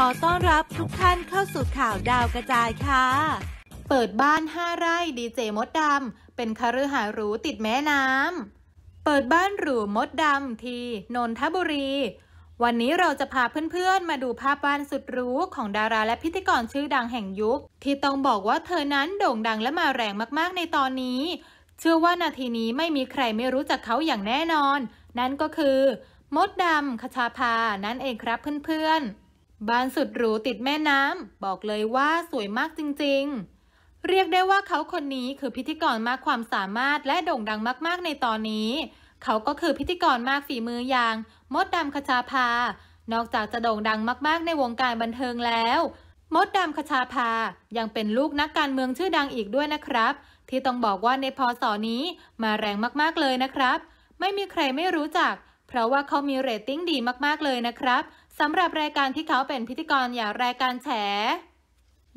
ขอต้อนรับทุกท่านเข้าสู่ข่าวดาวกระจายค่ะ เปิดบ้านห้าไร่ดีเจมดดำ เป็นคฤหาสหรูติดแม่น้ำ เปิดบ้านหรูมดดำที่นนทบุรี วันนี้เราจะพาเพื่อนๆ มาดูภาพบ้านสุดรู้ของดาราและพิธีกรชื่อดังแห่งยุค ที่ต้องบอกว่าเธอนั้นโด่งดังและมาแรงมากๆ ในตอนนี้ เชื่อว่านาทีนี้ไม่มีใครไม่รู้จักเขาอย่างแน่นอน นั่นก็คือ มดดำคชาภา นั่นเองครับเพื่อนๆบ้านสุดหรูติดแม่น้ำบอกเลยว่าสวยมากจริงๆ เรียกได้ว่าเขาคนนี้คือพิธีกรมากความสามารถและโด่งดังมากๆในตอนนี้ เขาก็คือพิธีกรมากฝีมืออย่าง มดดำคชาภา นอกจากจะโด่งดังมากๆในวงการบันเทิงแล้ว มดดำคชาภายังเป็นลูกนักการเมืองชื่อดังอีกด้วยนะครับ ที่ต้องบอกว่าในพศนี้มาแรงมากๆเลยนะครับ ไม่มีใครไม่รู้จักเพราะว่าเขามีเรตติ้งดีมากๆ เลยนะครับสำหรับรายการที่เขาเป็นพิธีกรอย่างรายการแฉ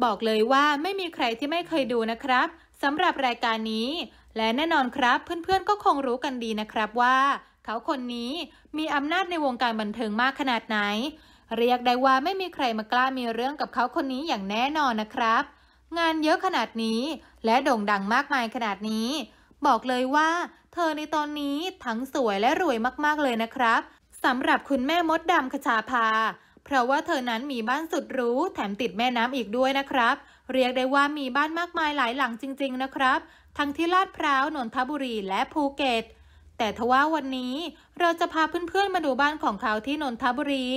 บอกเลยว่าไม่มีใครที่ไม่เคยดูนะครับสำหรับรายการนี้ และแน่นอนครับเพื่อนๆก็คงรู้กันดีนะครับว่าเขาคนนี้มีอำนาจในวงการบันเทิงมากขนาดไหน เรียกได้ว่าไม่มีใครมากล้ามีเรื่องกับเขาคนนี้อย่างแน่นอนนะครับ งานเยอะขนาดนี้ และโด่งดังมากมายขนาดนี้บอกเลยว่า เธอในตอนนี้ ทั้งสวยและรวยมากๆเลยนะครับสำหรับคุณแม่มดดำคชาภาเพราะว่าเธอนั้นมีบ้านสุดรู้ แถมติดแม่น้ำอีกด้วยนะครับ เรียกได้ว่ามีบ้านมากมายหลายหลังจริงๆนะครับ ทั้งที่ลาดพร้าวนนทบุรีและภูเก็ตแต่ทว่าวันนี้ เราจะพาเพื่อนๆมาดูบ้านของเขาที่นนทบุรี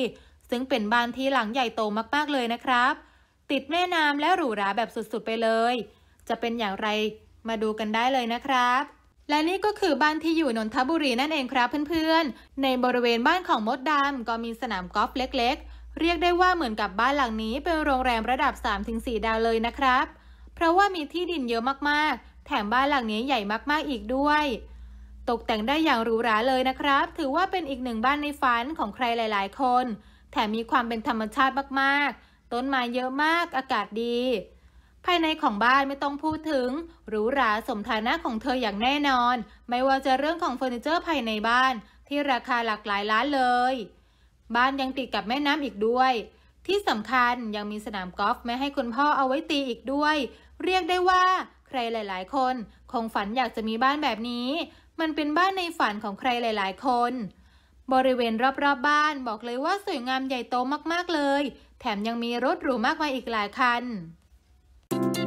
ซึ่งเป็นบ้านที่หลังใหญ่โตมากๆเลยนะครับ ติดแม่น้ำและหรูหราแบบสุดๆไปเลย จะเป็นอย่างไรมาดูกันได้เลยนะครับ และนี่ก็คือบ้านที่อยู่นนทบุรีนั่นเองครับเพื่อนๆ ในบริเวณบ้านของมดดำ ก็มีสนามกอล์ฟเล็กๆ เรียกได้ว่าเหมือนกับบ้านหลังนี้เป็นโรงแรมระดับ3-4ดาวเลยนะครับ เพราะว่ามีที่ดินเยอะมากๆ แถมบ้านหลังนี้ใหญ่มากๆอีกด้วย ตกแต่งได้อย่างหรูหราเลยนะครับ ถือว่าเป็นอีกหนึ่งบ้านในฝันของใครหลาย ๆ คน แถมมีความเป็นธรรมชาติมากๆ ต้นไม้เยอะมากอากาศดีภายในของบ้านไม่ต้องพูดถึงหรูหราสมฐานะของเธออย่างแน่นอน ไม่ว่าจะเรื่องของเฟอร์นิเจอร์ภายในบ้าน ที่ราคาหลักหลายล้านเลย บ้านยังติดกับแม่น้ำอีกด้วย ที่สำคัญยังมีสนามกอล์ฟแม่ให้คุณพ่อเอาไว้ตีอีกด้วย เรียกได้ว่าใครหลาย ๆ คน คงฝันอยากจะมีบ้านแบบนี้ มันเป็นบ้านในฝันของใครหลายๆ คน บริเวณรอบๆบบ้าน บอกเลยว่าสวยงามใหญ่โตมากๆเลย แถมยังมีรถหรูมากมายอีกหลายคัน Thank you